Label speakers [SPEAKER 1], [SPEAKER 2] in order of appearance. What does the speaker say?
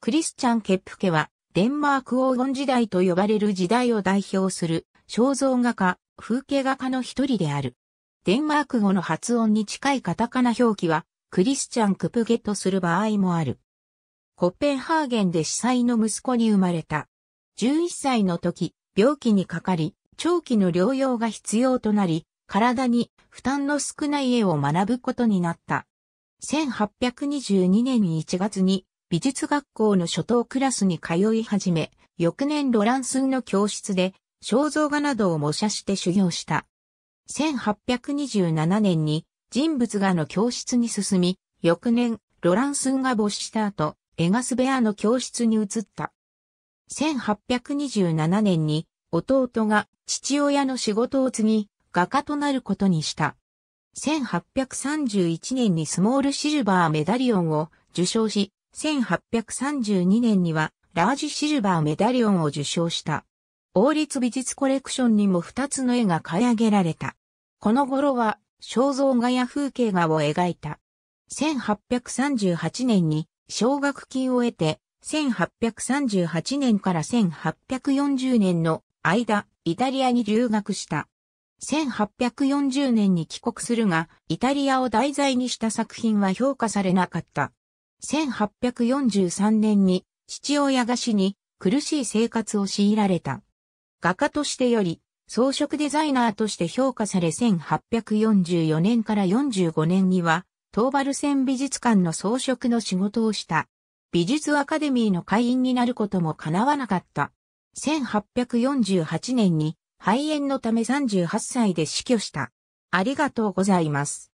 [SPEAKER 1] クリスチャン・ケップケは、デンマーク黄金時代と呼ばれる時代を代表する肖像画家、風景画家の一人である。デンマーク語の発音に近いカタカナ表記は、クリスチャン・クプゲとする場合もある。コッペンハーゲンで司祭の息子に生まれた。11歳の時、病気にかかり、長期の療養が必要となり、体に負担の少ない絵を学ぶことになった。1822年1月に美術学校の初等クラスに通い始め、翌年ロランスンの教室で肖像画などを模写して修行した。1827年に人物画の教室に進み、翌年、ロランスンが没した後、エガスベアの教室に移った。1827年に弟が父親の仕事を継ぎ、画家となることにした。1831年にスモールシルバーメダリオンを受賞し、1832年にはラージシルバーメダリオンを受賞した。王立美術コレクションにも2つの絵が買い上げられた。この頃は肖像画や風景画を描いた。1838年に奨学金を得て、1838年から1840年の間、イタリアに留学した。1840年に帰国するが、イタリアを題材にした作品は評価されなかった。1843年に父親が死に苦しい生活を強いられた。画家としてより装飾デザイナーとして評価され1844年から45年には東バルセン美術館の装飾の仕事をした。美術アカデミーの会員になることも叶わなかった。1848年に肺炎のため38歳で死去した。ありがとうございます。